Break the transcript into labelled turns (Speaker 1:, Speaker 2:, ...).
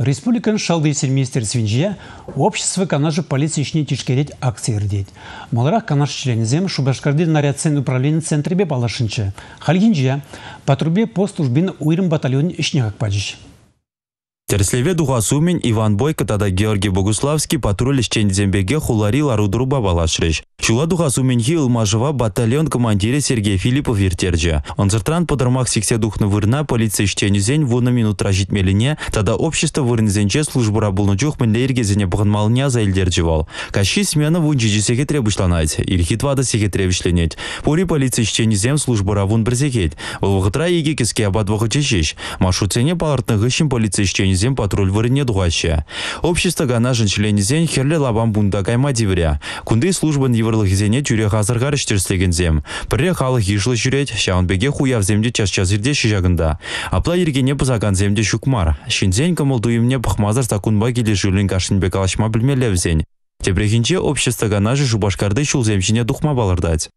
Speaker 1: Республикан шалды министер свинжия, общество канажы полиция ішіне тишкерет акция ирдейд. Маларах канаш членізем Шубашкарды нарядсен управление бе балашынчы. Хальгинжия, патрубе пост службин уйрым батальон ішіне хакпаджыш.
Speaker 2: Терслеве дуға сумен Иван Бойко тада Георгий Богуславский патруль ішчен зембеге хулари ларудруба балашрыш. Чула духасу менхи ылмажыва батальон командире Сергей Филиппов Он Онзыртран подырмақ сексе духны вырна полиция іштенізен минут минутра мелине, тада общество вырнызенче службыра бұлны жоқ мінле ергезіне бұғынмалыня заилдерже вал. Каши смена вун жижесеге требушланайт, ирхит вады сеге требушленет. Пури полиция іштенізен служба вун бірзегет. Бұл вғытра еге кеске аба вғычы жеш. Машуцене палартны полиция іштенізен патруль вырыне дұғашы. Общество гана жын членізен херле лабам бунда кайма дивіря. Кунды службын вұрлығызене жүре қазырғар зем. жүред, қалық хуя жүрет, земде хуявземде часырде шыжағында. Апла ергене земде шүкмар. Шинзен кымылдуымне бұқмазыр сакунба келе кашын бекалашма алашма білмелевзен. Тебрегінше общество ғанажы жубашкарды шулземшіне дұқма балырдадь.